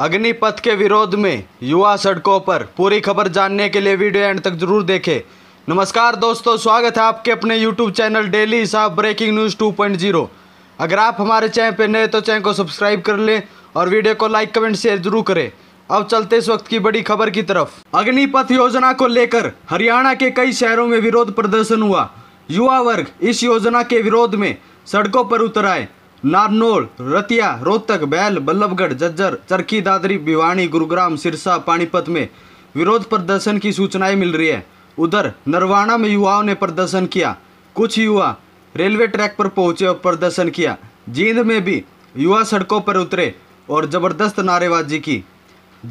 अग्निपथ के विरोध में युवा सड़कों पर पूरी खबर जानने के लिए वीडियो एंड तक जरूर देखें नमस्कार दोस्तों स्वागत है आपके अपने यूट्यूब चैनल डेली हिसाब ब्रेकिंग न्यूज़ 2.0 अगर आप हमारे चैनल पर नए तो चैनल को सब्सक्राइब कर लें और वीडियो को लाइक कमेंट शेयर जरूर करें अब चलते इस वक्त की बड़ी खबर की तरफ अग्निपथ योजना को लेकर हरियाणा के कई शहरों में विरोध प्रदर्शन हुआ युवा वर्ग इस योजना के विरोध में सड़कों पर उतर आए नारनोल रतिया रोहतक बैल बल्लभगढ़ जज्जर चरखी दादरी भिवानी गुरुग्राम सिरसा पानीपत में विरोध प्रदर्शन की सूचनाएं मिल रही है उधर नरवाना में युवाओं ने प्रदर्शन किया कुछ युवा रेलवे ट्रैक पर पहुंचे और प्रदर्शन किया जींद में भी युवा सड़कों पर उतरे और ज़बरदस्त नारेबाजी की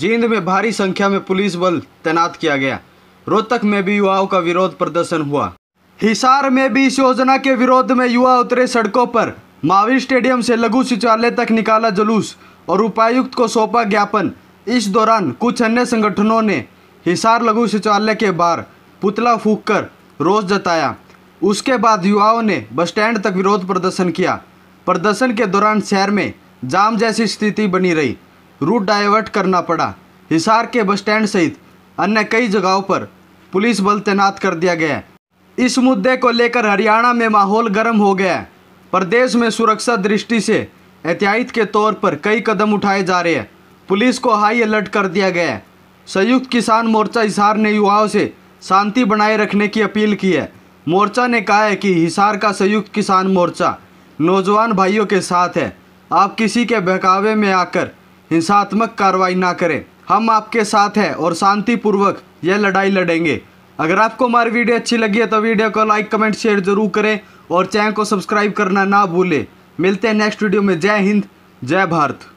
जींद में भारी संख्या में पुलिस बल तैनात किया गया रोहतक में भी युवाओं का विरोध प्रदर्शन हुआ हिसार में भी इस योजना के विरोध में युवा उतरे सड़कों पर महावीर स्टेडियम से लघु शौचालय तक निकाला जुलूस और उपायुक्त को सौंपा ज्ञापन इस दौरान कुछ अन्य संगठनों ने हिसार लघु शौचालय के बाहर पुतला फूक कर रोष जताया उसके बाद युवाओं ने बस स्टैंड तक विरोध प्रदर्शन किया प्रदर्शन के दौरान शहर में जाम जैसी स्थिति बनी रही रूट डाइवर्ट करना पड़ा हिसार के बस स्टैंड सहित अन्य कई जगहों पर पुलिस बल तैनात कर दिया गया इस मुद्दे को लेकर हरियाणा में माहौल गर्म हो गया प्रदेश में सुरक्षा दृष्टि से एहतियात के तौर पर कई कदम उठाए जा रहे हैं पुलिस को हाई अलर्ट कर दिया गया है संयुक्त किसान मोर्चा हिसार ने युवाओं से शांति बनाए रखने की अपील की है मोर्चा ने कहा है कि हिसार का संयुक्त किसान मोर्चा नौजवान भाइयों के साथ है आप किसी के बहकावे में आकर हिंसात्मक कार्रवाई ना करें हम आपके साथ हैं और शांतिपूर्वक यह लड़ाई लड़ेंगे अगर आपको हमारी वीडियो अच्छी लगी है तो वीडियो को लाइक कमेंट शेयर जरूर करें और चैनल को सब्सक्राइब करना ना भूलें मिलते हैं नेक्स्ट वीडियो में जय हिंद जय भारत